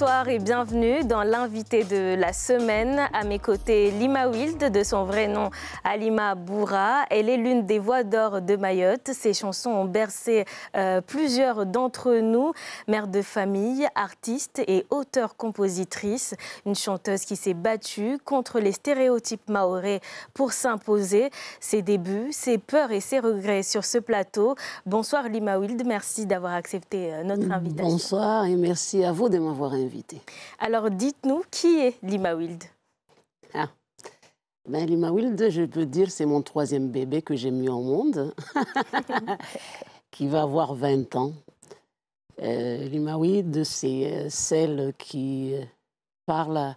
Bonsoir et bienvenue dans l'invité de la semaine. À mes côtés, Lima Wild, de son vrai nom Alima Boura. Elle est l'une des voix d'or de Mayotte. Ses chansons ont bercé euh, plusieurs d'entre nous. Mère de famille, artiste et auteure-compositrice. Une chanteuse qui s'est battue contre les stéréotypes maorais pour s'imposer. Ses débuts, ses peurs et ses regrets sur ce plateau. Bonsoir Lima Wild, merci d'avoir accepté euh, notre invitation. Bonsoir et merci à vous de m'avoir invité. Alors dites-nous, qui est Lima Wild ah. ben, Lima Wild, je peux dire, c'est mon troisième bébé que j'ai mis au monde, qui va avoir 20 ans. Euh, Lima Wild, c'est euh, celle qui euh, parle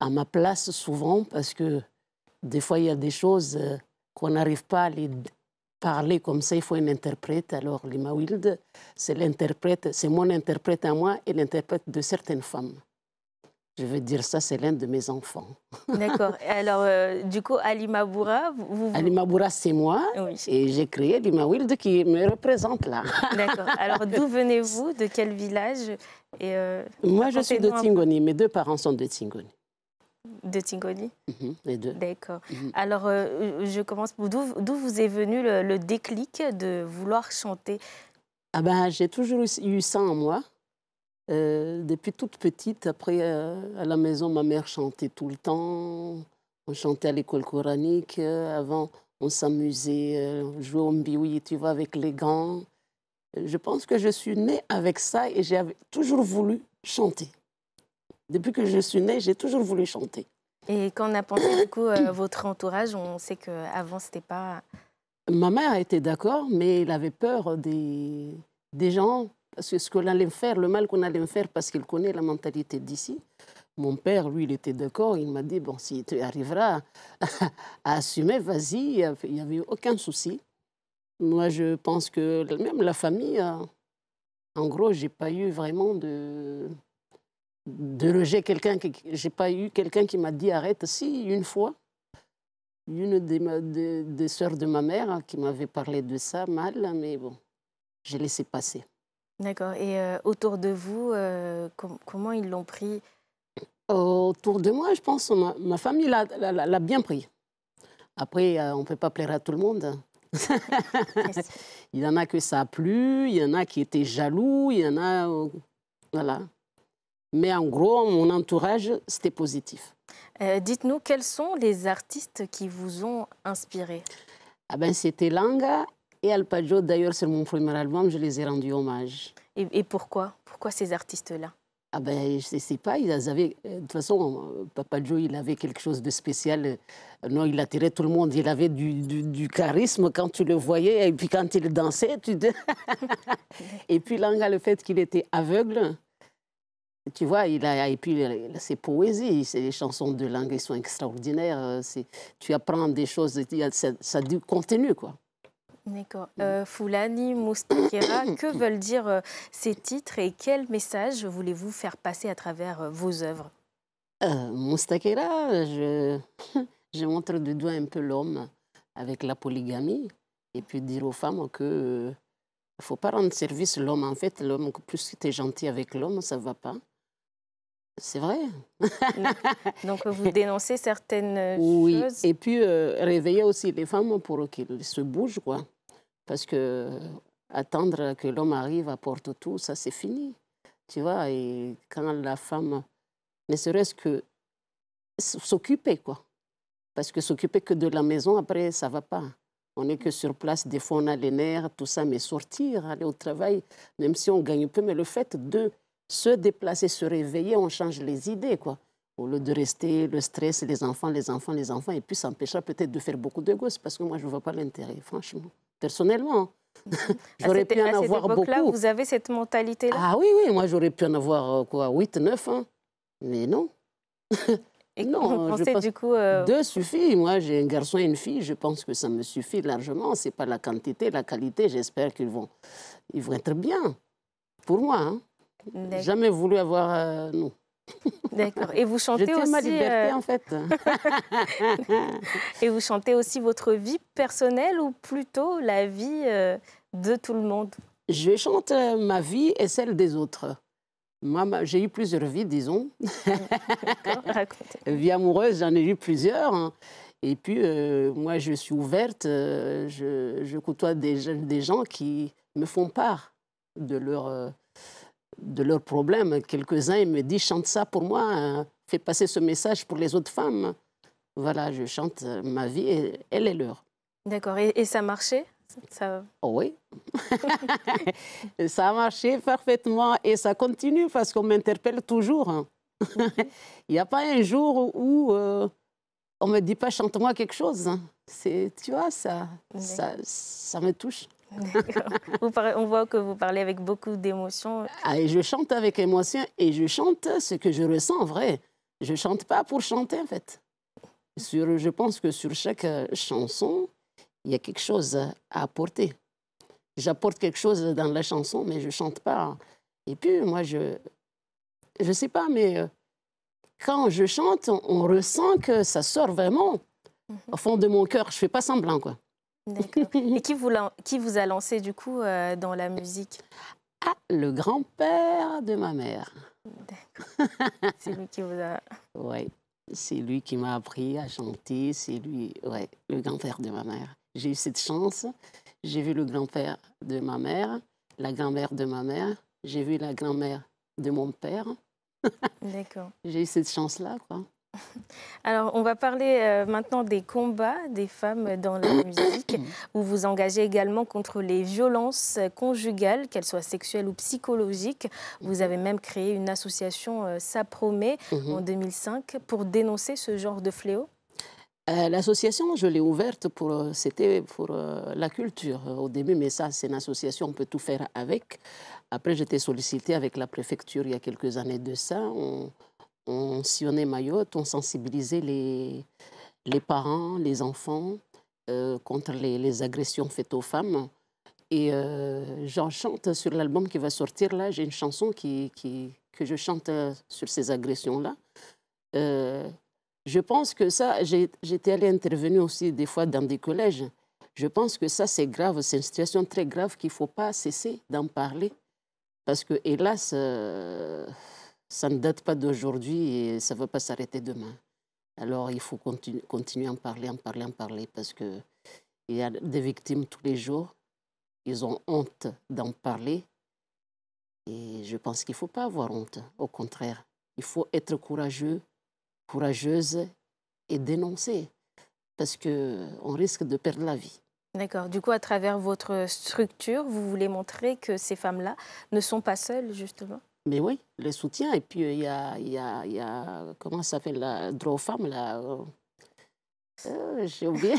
à, ma place souvent parce que des fois, il y a des choses qu'on n'arrive pas à les, parler comme ça, il faut une interprète. Alors, Lima Wild, c'est l'interprète, c'est mon interprète à moi et l'interprète de certaines femmes. Je veux dire ça, c'est l'un de mes enfants. D'accord. Alors, euh, du coup, Ali Maboura, vous... Ali Maboura, c'est moi. Et j'ai créé Lima Wild, qui me représente là. D'accord. Alors, d'où venez-vous De quel village et, euh, Moi, je suis de Tingoni. Mes deux parents sont de Tingoni. De Tingoni mhm, Les deux. D'accord. Mhm. Alors, euh, je commence. D'où vous est venu le, déclic de vouloir chanter ah ben, J'ai toujours eu ça en moi. Euh, depuis toute petite, après, euh, à la maison, ma mère chantait tout le temps. On chantait à l'école coranique. avant, on s'amusait, on jouait au mbioui, tu vois, avec les gants. Je pense que je suis née avec ça et j'ai toujours voulu chanter. Depuis que je suis née, j'ai toujours voulu chanter. Et quand on a pensé, du coup, euh, votre entourage, on sait qu'avant, c'était pas... Ma mère était d'accord, mais elle avait peur des, des gens, parce que ce qu'on allait me faire, le mal qu'on allait me faire, parce qu'il connaît la mentalité d'ici. Mon père, lui, il était d'accord. Il m'a dit, bon, si tu arriveras à assumer, vas-y. Il n'y avait aucun souci. Moi, je pense que même la famille, hein, en gros, j'ai pas eu vraiment de, de rejet quelqu'un. Que, j'ai pas eu quelqu'un qui m'a dit arrête. Si, une fois, une des, des, sœurs de ma mère hein, qui m'avait parlé de ça mal, mais bon, j'ai laissé passer. D'accord. Et euh, autour de vous, euh, comment ils l'ont pris Autour de moi, je pense, ma, famille l'a bien pris. Après, euh, on ne peut pas plaire à tout le monde. il y en a que ça a plu, il y en a qui étaient jaloux, il y en a... voilà. Mais en gros, mon entourage, c'était positif. Euh, dites-nous, quels sont les artistes qui vous ont inspiré ah ben, C'était Langa et Alpajo. D'ailleurs, sur mon premier album, je les ai rendus hommage. Et, pourquoi Pourquoi ces artistes-là ah ben, je ne sais pas, ils avaient... Euh, de toute façon, euh, Papa Joe, il avait quelque chose de spécial. Non, il attirait tout le monde. Il avait du, charisme quand tu le voyais. Et puis quand il dansait, tu... et puis Langa, le fait qu'il était aveugle, tu vois, il a, et puis ses euh, poésies, les chansons de langue, sont extraordinaires. Euh, tu apprends des choses, ça, a du contenu, quoi. D'accord. Mm. Euh, Foulani, Moustakera, que veulent dire euh, ces titres et quel message voulez-vous faire passer à travers vos œuvres Moustakera, je, je, montre du doigt un peu l'homme avec la polygamie et puis dire aux femmes que ne faut pas rendre service l'homme. En fait, l'homme, plus tu es gentil avec l'homme, ça ne va pas. C'est vrai. Donc, vous dénoncez certaines choses. Oui, et puis euh, réveiller aussi les femmes pour qu'elles se bougent, quoi. Parce que euh, attendre que l'homme arrive, apporte tout, ça c'est fini. Tu vois, et quand la femme, ne serait-ce que s'occuper, quoi. Parce que s'occuper que de la maison, après, ça va pas. On n'est que sur place, des fois on a les nerfs, tout ça, mais sortir, aller au travail, même si on gagne peu, mais le fait de se déplacer, se réveiller, on change les idées, quoi. Au lieu de rester le stress, les enfants, les enfants, les enfants, et puis ça empêchera peut-être de faire beaucoup de gosses, parce que moi, je ne vois pas l'intérêt, franchement, personnellement. Hein. j'aurais pu en avoir beaucoup. Là, vous avez cette mentalité-là Ah oui, oui, moi, j'aurais pu en avoir, euh, quoi, 8, 9 Hein. Mais non. Et non, vous pensez, du coup euh, deux suffit. Moi, j'ai un garçon et une fille. Je pense que ça me suffit largement. C'est pas la quantité, la qualité. J'espère qu'ils vont, ils vont être bien. Pour moi. Hein. Jamais voulu avoir. Euh, non. D'accord. Et vous chantez aussi. ma liberté, euh, en fait. Et vous chantez aussi votre vie personnelle ou plutôt la vie euh, de tout le monde Je chante ma vie et celle des autres. Moi, j'ai eu plusieurs vies, disons. Mm. vie amoureuse, j'en ai eu plusieurs. Hein. Et puis, moi, je suis ouverte. je, côtoie des, des, gens qui me font part de leur de leurs problèmes. Quelques-uns me disent chante ça pour moi, hein. fais passer ce message pour les autres femmes. Voilà, je chante euh, ma vie et elle est leur. D'accord. Et, ça marchait ça... Oh oui, ça a marché parfaitement et ça continue parce qu'on m'interpelle toujours. Hein. Il n'y a pas un jour où euh, on ne me dit pas chante-moi quelque chose. Hein. C'est, tu vois, ça, ça, ça me touche on voit que vous parlez avec beaucoup d'émotion. Ah, je chante avec émotion et je chante ce que je ressens vrai. Je chante pas pour chanter en fait. Sur, je pense que sur chaque euh, chanson, il y a quelque chose à apporter. J'apporte quelque chose dans la chanson, mais je chante pas. Et puis moi, je je sais pas, mais euh, quand je chante, on, on ressent que ça sort vraiment mhm. au fond de mon cœur. Je fais pas semblant quoi. Et qui vous, qui vous, a lancé du coup euh, dans la musique Ah, le grand-père de ma mère. D'accord. C'est lui qui vous a. Oui, c'est lui qui m'a appris à chanter, c'est lui, ouais, le grand-père de ma mère. J'ai eu cette chance. J'ai vu le grand-père de ma mère, la grand-mère de ma mère, j'ai vu la grand-mère de mon père. D'accord. J'ai eu cette chance-là, quoi. Alors, on va parler euh, maintenant des combats des femmes dans la musique, où vous engagez également contre les violences conjugales, qu'elles soient sexuelles ou psychologiques. Vous avez même créé une association euh, promet mhm. en 2005 pour dénoncer ce genre de fléau. Euh, l'association, je l'ai ouverte pour, euh, c'était pour la culture au début, mais ça, c'est une association, on peut tout faire avec. Après, j'étais sollicitée avec la préfecture il y a quelques années de ça. On on sillonnait Mayotte, on sensibilisait les, les parents, les enfants euh, contre les, agressions faites aux femmes. Et euh, j'en chante sur l'album qui va sortir là, j'ai une chanson qui, que je chante euh, sur ces agressions-là. je pense que ça, j'étais allée intervenir aussi des fois dans des collèges. Je pense que ça, c'est grave, c'est une situation très grave qu'il ne faut pas cesser d'en parler. Parce que, hélas, ça ne date pas d'aujourd'hui et ça ne va pas s'arrêter demain. Alors il faut continuer à en parler, en parler, en parler, parce qu'il y a des victimes tous les jours. Ils ont honte d'en parler. Et je pense qu'il ne faut pas avoir honte. Au contraire, il faut être courageux, courageuse et dénoncer, parce qu'on risque de perdre la vie. D'accord. Du coup, à travers votre structure, vous voulez montrer que ces femmes-là ne sont pas seules, justement mais oui, le soutien. Et puis, euh, il y a, y, a, y a, comment ça s'appelle, la droit femme là. Euh, euh, j'ai oublié.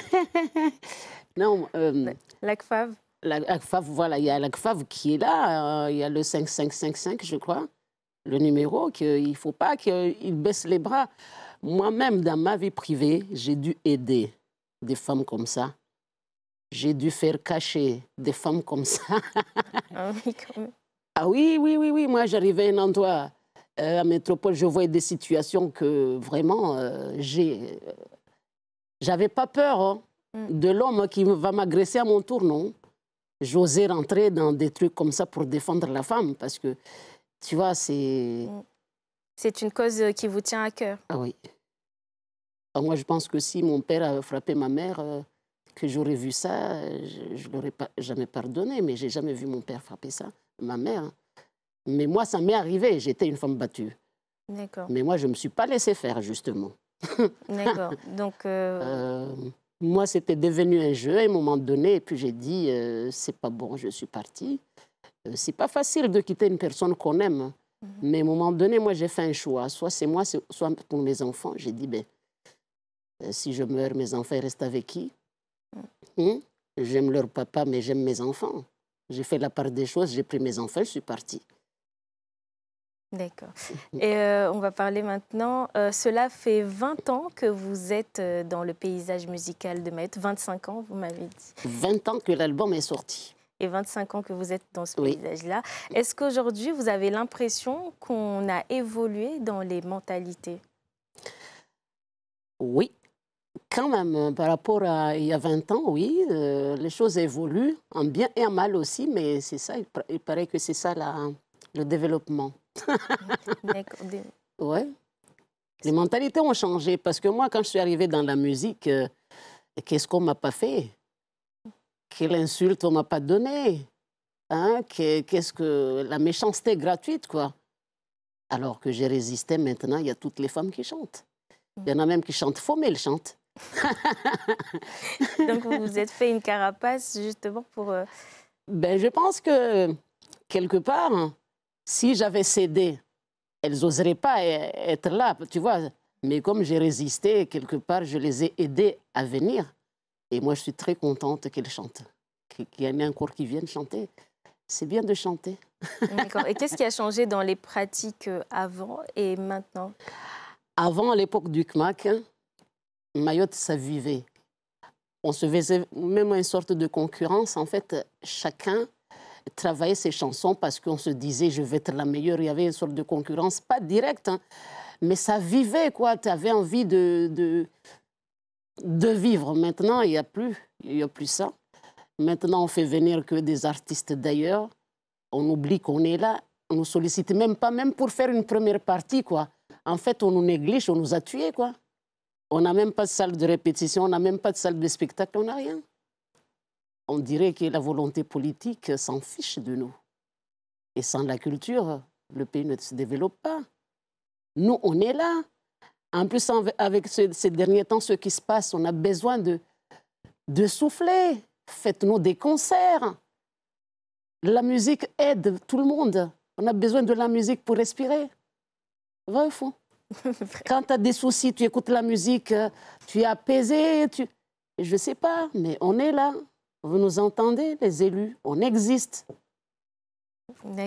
non. Euh, La L'ACFAV, voilà, il y a l'ACFAV qui est là. Il y a le 5555, je crois, le numéro, qu'il ne faut pas qu'il baisse les bras. Moi-même, dans ma vie privée, j'ai dû aider des femmes comme ça. J'ai dû faire cacher des femmes comme ça. Ah ah oui, oui, oui, oui. Moi, j'arrivais à un endroit, euh, à métropole, je voyais des situations que vraiment, euh, j'ai. Euh, j'avais pas peur hein. mm. de l'homme qui va m'agresser à mon tour, non. J'osais rentrer dans des trucs comme ça pour défendre la femme, parce que, tu vois, c'est. Mm. C'est une cause euh, qui vous tient à cœur. Ah oui. Ah, moi, je pense que si mon père a frappé ma mère, que j'aurais vu ça, je ne l'aurais jamais pardonné, mais j'ai jamais vu mon père frapper ça, ma mère. Mais moi, ça m'est arrivé, j'étais une femme battue. D'accord. Mais moi, je ne me suis pas laissée faire, justement. D'accord. Donc. Euh, euh, moi, c'était devenu un jeu à un moment donné, et puis j'ai dit, ce euh, c'est pas bon, je suis partie. c'est pas facile de quitter une personne qu'on aime. Mhm. Mais à un moment donné, moi, j'ai fait un choix. Soit c'est moi, soit pour mes enfants. J'ai dit, ben, si je meurs, mes enfants restent avec qui Hein? J'aime leur papa, mais j'aime mes enfants. J'ai fait la part des choses, j'ai pris mes enfants, je suis partie. D'accord. Et euh, on va parler maintenant. Euh, cela fait 20 ans que vous êtes euh, dans le paysage musical de vingt 25 ans, vous m'avez dit. 20 ans que l'album est sorti. Et 25 ans que vous êtes dans ce paysage-là. Est-ce qu'aujourd'hui, vous avez l'impression qu'on a évolué dans les mentalités Oui, quand même, euh, par rapport à il y a 20 ans, oui, euh, les choses évoluent, en bien et en mal aussi, mais c'est ça, il, paraît que c'est ça la, le développement. ouais. Les mentalités ont changé, parce que moi, quand je suis arrivée dans la musique, euh, qu'est-ce qu'on m'a pas fait Quelle insulte on m'a pas donnée hein Qu'est-ce que la méchanceté gratuite, quoi alors que j'ai résisté, maintenant, il y a toutes les femmes qui chantent. Il y en a même qui chantent faux, mais elles chantent. Donc vous vous êtes fait une carapace justement pour... Euh, ben, je pense que quelque part, si j'avais cédé, elles n'oseraient pas e-, être là, tu vois. Mais comme j'ai résisté, quelque part, je les ai aidées à venir. Et moi, je suis très contente qu'elles chantent, qu'il y en un encore qui viennent chanter. C'est bien de chanter. D'accord. Et qu'est-ce qui a changé dans les pratiques euh, avant et maintenant Avant, à l'époque du CMAC, Mayotte, ça vivait. On se faisait même une sorte de concurrence. En fait, chacun travaillait ses chansons parce qu'on se disait je vais être la meilleure. Il y avait une sorte de concurrence, pas directe, hein, mais ça vivait quoi. Tu avais envie de, de, vivre. Maintenant, il n'y a plus, a plus ça. Maintenant, on fait venir que des artistes d'ailleurs. On oublie qu'on est là. On nous sollicite même pas, même pour faire une première partie quoi. En fait, on nous néglige, on nous a tués quoi. On n'a même pas de salle de répétition, on n'a même pas de salle de spectacle, on n'a rien. On dirait que la volonté politique s'en fiche de nous. Et sans la culture, le pays ne se développe pas. Nous, on est là. En plus, avec ces derniers temps, ce qui se passe, on a besoin de, de souffler. Faites-nous des concerts. La musique aide tout le monde. On a besoin de la musique pour respirer. Va au Quand tu as des soucis, tu écoutes la musique, euh, tu es apaisé. Tu... Je ne sais pas, mais on est là. Vous nous entendez, les élus. On existe.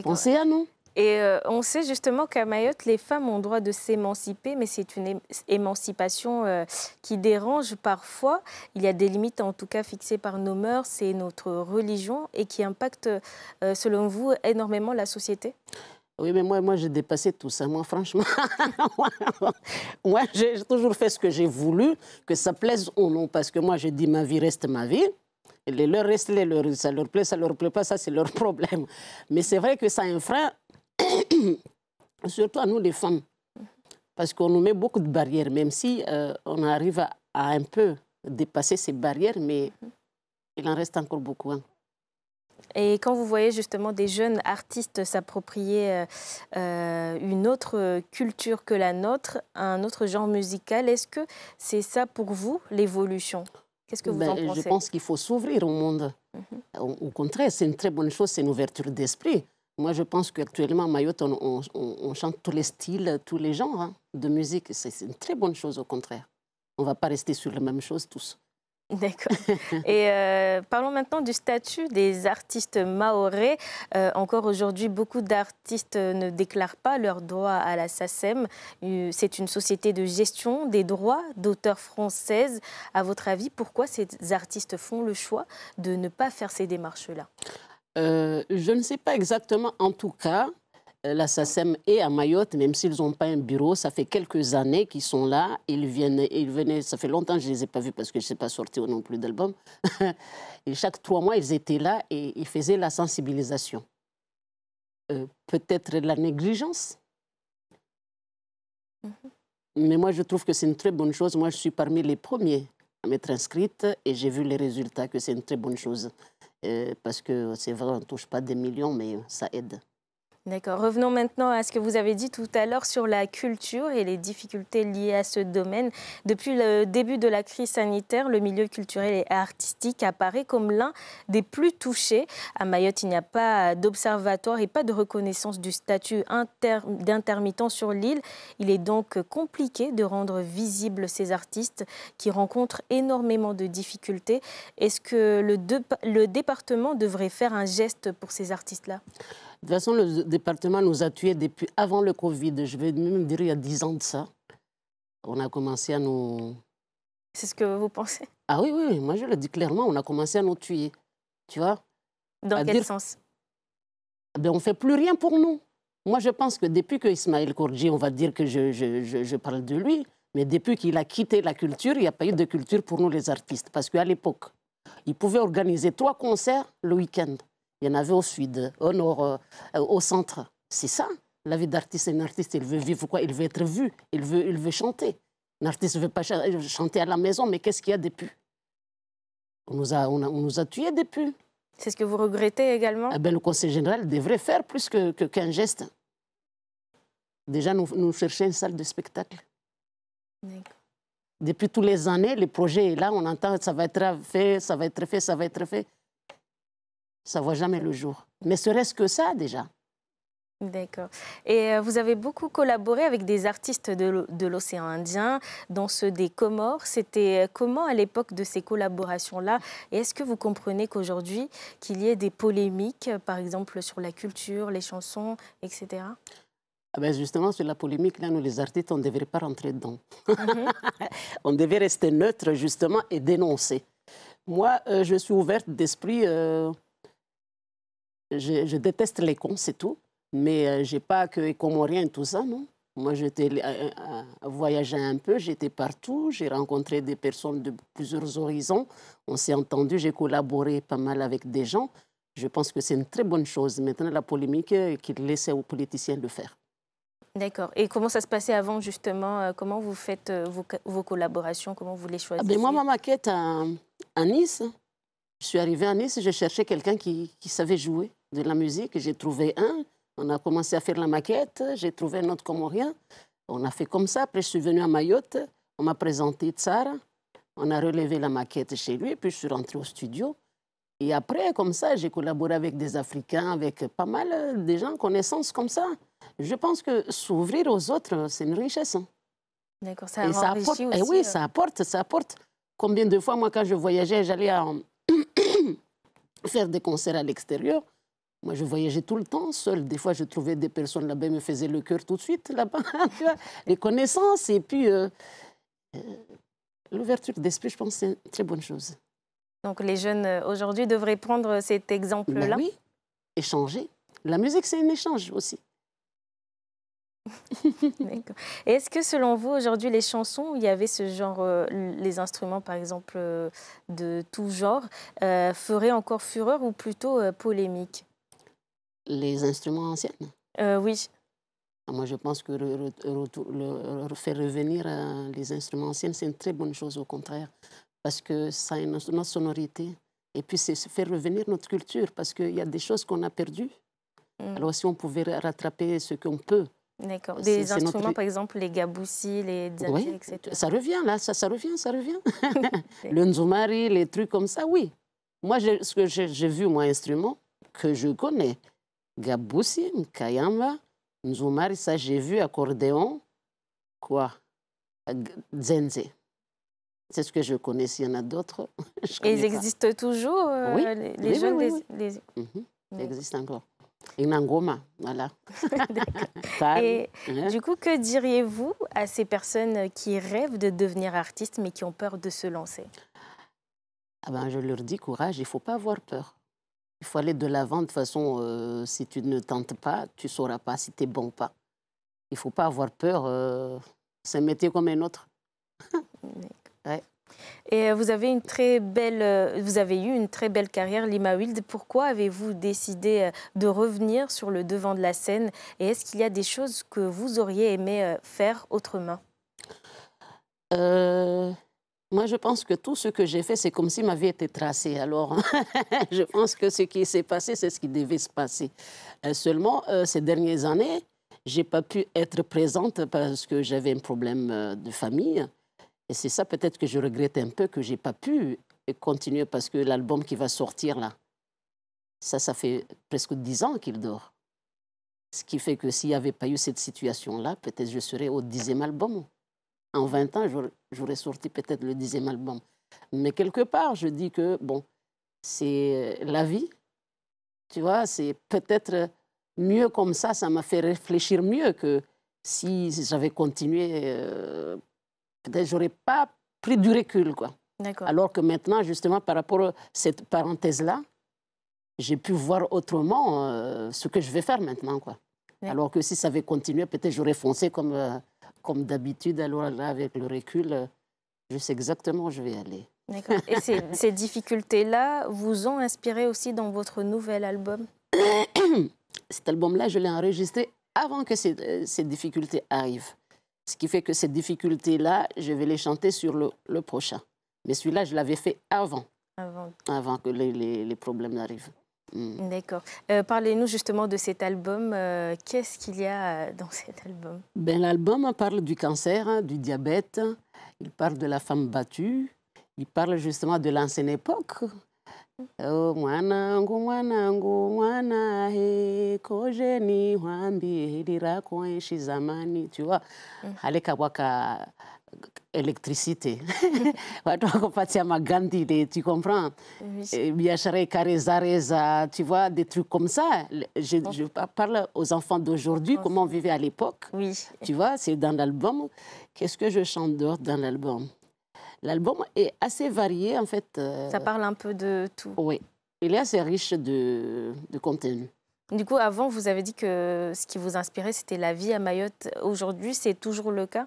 On sait à nous. Et euh, on sait justement qu'à Mayotte, les femmes ont le droit de s'émanciper, mais c'est une émancipation euh, qui dérange parfois. Il y a des limites, en tout cas fixées par nos mœurs c'est notre religion, et qui impactent, selon vous, énormément la société oui, mais moi, moi j'ai dépassé tout ça. Moi, franchement, moi, j'ai toujours fait ce que j'ai voulu, que ça plaise ou non, parce que moi, j'ai dit ma vie reste ma vie. Et les leurs restent les leurs. Ça leur plaît, ça leur plaît pas, ça, c'est leur problème. Mais c'est vrai que ça a un frein, surtout à nous, les femmes. Parce qu'on nous met beaucoup de barrières, même si euh, on arrive à, à, un peu dépasser ces barrières, mais il en reste encore beaucoup. Hein. Et quand vous voyez justement des jeunes artistes s'approprier euh, euh, une autre culture que la nôtre, un autre genre musical, est-ce que c'est ça pour vous l'évolution Qu'est-ce que vous ben, en pensez Je pense qu'il faut s'ouvrir au monde. Mhm. au, contraire, c'est une très bonne chose, c'est une ouverture d'esprit. Moi, je pense qu'actuellement, à Mayotte, on, chante tous les styles, tous les genres hein, de musique. C'est une très bonne chose, au contraire. On ne va pas rester sur la même chose tous. D'accord. Et euh, parlons maintenant du statut des artistes maorais. Euh, encore aujourd'hui, beaucoup d'artistes ne déclarent pas leurs droits à la SACEM. Euh, c'est une société de gestion des droits d'auteurs françaises. À votre avis, pourquoi ces artistes font le choix de ne pas faire ces démarches-là Je ne sais pas exactement. En tout cas, la SACEM est à Mayotte, même s'ils n'ont pas un bureau. Ça fait quelques années qu'ils sont là. Ils, viennent, ils venaient, ça fait longtemps que je ne les ai pas vus parce que je ne sais pas sortir non plus d'album. et chaque trois mois, ils étaient là et ils faisaient la sensibilisation. Euh, peut-être la négligence. Mm-hmm. Mais moi, je trouve que c'est une très bonne chose. Moi, je suis parmi les premiers à m'être inscrite et j'ai vu les résultats que c'est une très bonne chose. Euh, parce que c'est vrai, on ne touche pas des millions, mais ça aide. D'accord. Revenons maintenant à ce que vous avez dit tout à l'heure sur la culture et les difficultés liées à ce domaine. Depuis le début de la crise sanitaire, le milieu culturel et artistique apparaît comme l'un des plus touchés. À Mayotte, il n'y a pas d'observatoire et pas de reconnaissance du statut d'intermittent sur l'île. Il est donc compliqué de rendre visibles ces artistes qui rencontrent énormément de difficultés. Est-ce que le, le département devrait faire un geste pour ces artistes-là de toute façon, le département nous a tués depuis avant le Covid. Je vais même dire il y a dix ans de ça. On a commencé à nous. C'est ce que vous pensez Ah oui, oui, moi je le dis clairement, on a commencé à nous tuer. Tu vois Dans quel sens ah ben, On ne fait plus rien pour nous. Moi je pense que depuis que Ismaël Kourji, on va dire que je, je, je, je parle de lui, mais depuis qu'il a quitté la culture, il n'y a pas eu de culture pour nous les artistes. Parce qu'à l'époque, il pouvait organiser trois concerts le week-end. Il y en avait au sud, au nord, euh, au centre. C'est ça. La vie d'artiste, un artiste, il veut vivre quoi Il veut être vu, il veut, il veut chanter. Un artiste ne veut pas chanter à la maison, mais qu'est-ce qu'il y a depuis on nous a, on, nous a tués depuis. C'est ce que vous regrettez également eh ben, Le Conseil général devrait faire plus qu'un que, geste. Déjà, nous, nous une salle de spectacle. Depuis tous les années, les projets, là, on entend ça va être fait, ça va être fait, ça va être fait ça ne voit jamais le jour. Mais serait-ce que ça déjà D'accord. Et euh, vous avez beaucoup collaboré avec des artistes de l'océan Indien, dont ceux des Comores. C'était euh, comment à l'époque de ces collaborations-là Et est-ce que vous comprenez qu'aujourd'hui, qu'il y ait des polémiques, euh, par exemple sur la culture, les chansons, etc. Ah ben, justement, sur la polémique, là, nous, les artistes, on ne devrait pas rentrer dedans. Mhm. on devait rester neutre, justement, et dénoncer. Moi, je suis ouverte d'esprit je, déteste les cons, c'est tout. Mais je euh, j'ai pas que les Comoriens et tout ça, non. Moi, j'étais euh, euh, voyagé un peu, j'étais partout, j'ai rencontré des personnes de plusieurs horizons, on s'est entendu, j'ai collaboré pas mal avec des gens. Je pense que c'est une très bonne chose. Maintenant, la polémique, qu'il laissait aux politiciens le faire. D'accord. Et comment ça se passait avant, justement Comment vous faites vos, collaborations Comment vous les ah ben, choisissez Moi, ma maquette à, Nice, je suis arrivée à Nice, j'ai cherché quelqu'un qui savait jouer de la musique. J'ai trouvé un. On a commencé à faire la maquette. J'ai trouvé un autre comorien. On a fait comme ça. Après, je suis venue à Mayotte. On m'a présenté Tsara. On a relevé la maquette chez lui. Puis, je suis rentrée au studio. Et après, comme ça, j'ai collaboré avec des Africains, avec pas mal de gens, connaissances comme ça. Je pense que s'ouvrir aux autres, c'est une richesse. Hein. D'accord, ça, et apporte, eh aussi, et oui, euh, ça apporte, ça apporte. Combien de fois, moi, quand je voyageais, j'allais faire des concerts à l'extérieur. Moi, je voyageais tout le temps, seul. Des fois, je trouvais des personnes là-bas, me faisaient le cœur tout de suite, là-bas. les connaissances. Et puis, euh, euh, l'ouverture d'esprit, je pense, c'est une très bonne chose. Donc, les jeunes, euh, aujourd'hui, devraient prendre cet exemple-là ben Oui, échanger. La musique, c'est un échange aussi. Est-ce que selon vous, aujourd'hui, les chansons, où il y avait ce genre, les instruments par exemple de tout genre, feraient encore fureur ou plutôt polémique les instruments anciens euh, Oui. Ah, moi, je pense que faire revenir euh, les instruments anciens, c'est une très bonne chose, au contraire, parce que ça a une, notre sonorité. Et puis, c'est faire revenir notre culture, parce qu'il y a des choses qu'on a perdues. Mm. Alors, si on pouvait rattraper ce qu'on peut. D'accord. Euh, des instruments, par exemple, les gaboussis, les diapirs, etc. Ça revient, là, ça, revient, ça revient. le nzumari, les trucs comme ça, oui. Moi, ce que j'ai vu, moi, instrument que je connais, Gabusi, Kayamba, Nzumari, ça j'ai vu, accordéon, quoi zenze, C'est ce que je connais, s'il y en a d'autres. ils existent toujours, euh, oui. les, les jeunes les... Mhm. Ils existent encore. Inangoma, voilà. Et hein? du coup, que diriez-vous à ces personnes qui rêvent de devenir artistes mais qui ont peur de se lancer ah ben, Je leur dis courage, il ne faut pas avoir peur. Il faut aller de l'avant. De toute façon, euh, si tu ne tentes pas, tu ne sauras pas si tu es bon ou pas. Il ne faut pas avoir peur. Euh, c'est un métier comme un autre. ouais. Et euh, vous avez, une très belle, euh, vous avez eu une très belle carrière, Lima Wild. Pourquoi avez-vous décidé de revenir sur le devant de la scène Et est-ce qu'il y a des choses que vous auriez aimé faire autrement moi, je pense que tout ce que j'ai fait, c'est comme si ma vie était tracée. Alors, je pense que ce qui s'est passé, c'est ce qui devait se passer. Euh, seulement, euh, ces dernières années, j'ai pas pu être présente parce que j'avais un problème euh, de famille. Et c'est ça peut-être que je regrette un peu que j'ai pas pu continuer parce que l'album qui va sortir là, ça, ça fait presque dix ans qu'il dort. Ce qui fait que s'il n'y avait pas eu cette situation-là, peut-être je serais au dixième album en 20 ans, j'aurais sorti peut-être le dixième album. Mais quelque part, je dis que, bon, c'est euh, la vie. Tu vois, c'est peut-être mieux comme ça, ça m'a fait réfléchir mieux que si j'avais continué, euh, peut-être j'aurais pas pris du recul, quoi. Alors que maintenant, justement, par rapport à cette parenthèse-là, j'ai pu voir autrement euh, ce que je vais faire maintenant, quoi. Alors que si ça avait continué, peut-être j'aurais foncé comme comme d'habitude, alors là, avec le recul, euh, je sais exactement où je vais aller. D'accord. Et ces, difficultés-là vous ont inspiré aussi dans votre nouvel album Cet album-là, je l'ai enregistré avant que euh, ces, difficultés arrivent. Ce qui fait que ces difficultés-là, je vais les chanter sur le, prochain. Mais celui-là, je l'avais fait avant. Avant. que les problèmes n'arrivent. Mm. D'accord. Euh, parlez-nous justement de cet album. Euh, qu'est-ce qu'il y a euh, dans cet album ben, L'album parle du cancer, hein, du diabète, il parle de la femme battue, il parle justement de l'ancienne époque. Électricité. watu tu tu comprends oui. Eh, tu vois des trucs comme ça je, parle aux enfants d'aujourd'hui comment on vivait à l'époque oui. tu vois c'est dans l'album qu'est-ce que je chante dehors dans l'album l'album est assez varié en fait euh, ça parle un peu de tout oui il est assez riche de, de contenu du coup, avant, vous avez dit que ce qui vous inspirait, c'était la vie à Mayotte. Aujourd'hui, c'est toujours le cas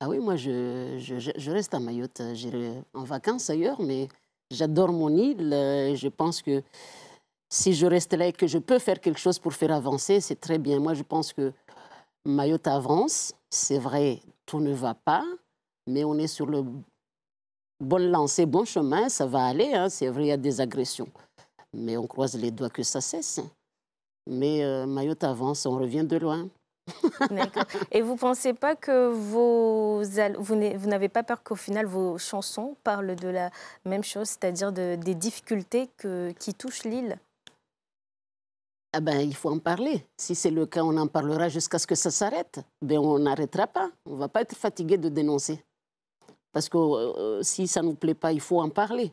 ah oui, moi, je, reste à Mayotte. J'irai en vacances ailleurs, mais j'adore mon île. Je pense que si je reste là et que je peux faire quelque chose pour faire avancer, c'est très bien. Moi, je pense que Mayotte avance. C'est vrai, tout ne va pas, mais on est sur le bon lancé, bon chemin. Ça va aller. Hein. C'est vrai, il y a des agressions. Mais on croise les doigts que ça cesse. Mais euh, Mayotte avance, on revient de loin. Et vous pensez pas que vos, vous n'avez pas peur qu'au final vos chansons parlent de la même chose, c'est-à-dire de, des difficultés qui touchent l'île ah ben, il faut en parler. Si c'est le cas, on en parlera jusqu'à ce que ça s'arrête. Ben, on n'arrêtera pas. On ne va pas être fatigué de dénoncer. Parce que euh, si ça ne nous plaît pas, il faut en parler.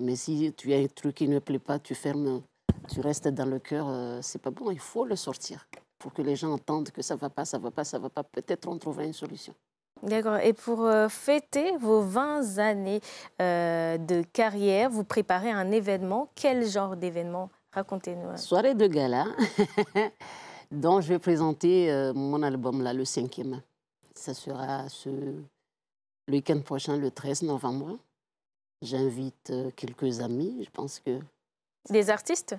Mais si tu as un truc qui ne plaît pas, tu fermes, tu restes dans le cœur, Ce euh, c'est pas bon, il faut le sortir pour que les gens entendent que ça ne va pas, ça ne va pas, ça ne va pas. Peut-être on trouvera une solution. D'accord. Et pour euh, fêter vos 20 années euh, de carrière, vous préparez un événement. Quel genre d'événement Racontez-nous. Soirée de gala, dont je vais présenter euh, mon album, là, le cinquième. Ça sera ce, le week-end prochain, le 13 novembre. J'invite quelques amis, je pense que... Des artistes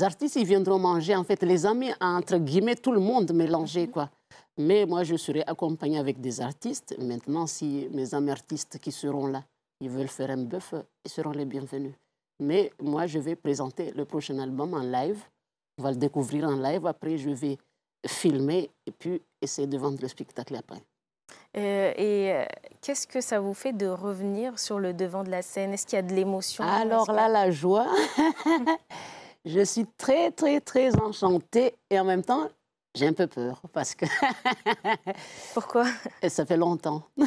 artistes, ils viendront manger, en fait, les amis, entre guillemets, tout le monde mélangé, quoi. Mais moi, je serai accompagnée avec des artistes. Maintenant, si mes amis artistes qui seront là, ils veulent faire un bœuf, ils seront les bienvenus. Mais moi, je vais présenter le prochain album en live. On va le découvrir en live. Après, je vais filmer et puis essayer de vendre le spectacle après. Euh, et euh, qu'est-ce que ça vous fait de revenir sur le devant de la scène Est-ce qu'il y a de l'émotion Alors là, la joie. Je suis très, très, très enchantée et en même temps, j'ai un peu peur parce que. Pourquoi et Ça fait longtemps.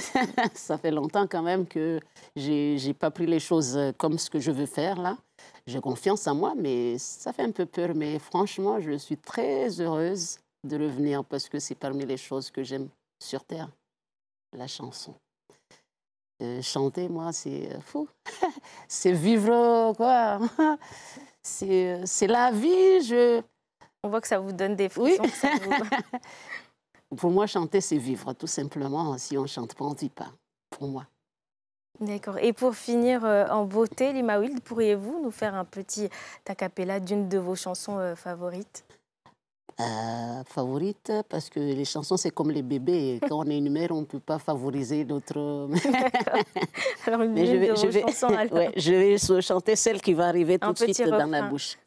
ça fait longtemps quand même que j'ai pas pris les choses euh, comme ce que je veux faire là. J'ai confiance en moi, mais ça fait un peu peur. Mais franchement, je suis très heureuse de revenir parce que c'est parmi les choses que j'aime sur Terre, la chanson. Euh, chanter, moi, c'est euh, fou. c'est vivre, quoi c'est la vie. Je... On voit que ça vous donne des frissons. Pour moi, chanter, c'est vivre, tout simplement. Si on ne chante pas, on ne dit pas. Pour moi. D'accord. Et pour finir euh, en beauté, Lima Wild, pourriez-vous nous faire un petit a d'une de vos chansons euh, favorites euh, favorite parce que les chansons, c'est comme les bébés. Quand on est une mère, on ne peut pas favoriser d'autres. alors, je vais, je vais chanter celle qui va arriver tout de suite dans la bouche.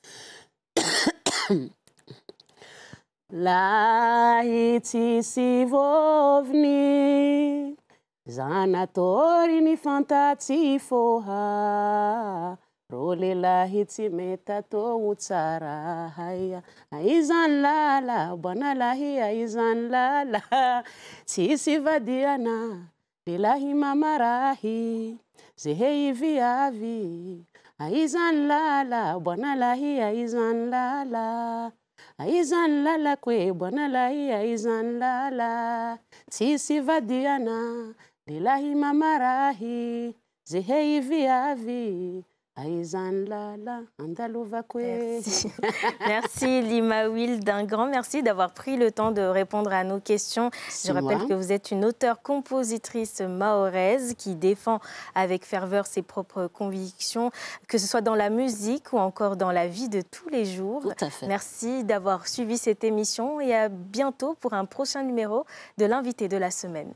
rolelahi tsymetatoo tsara haiya aizany lala boanalahi aizanylala tsisivadiana lelahi mamarahi zeheivyavy aizany lala boanalahi aizanlla aizan lala koe boanalahi aizany lala tsisivadiana lelahi mamarahi zeheivyavy Merci. merci Lima Will, d'un grand merci d'avoir pris le temps de répondre à nos questions. Je rappelle que vous êtes une auteure-compositrice maoraise qui défend avec ferveur ses propres convictions, que ce soit dans la musique ou encore dans la vie de tous les jours. Merci d'avoir suivi cette émission et à bientôt pour un prochain numéro de l'invité de la semaine.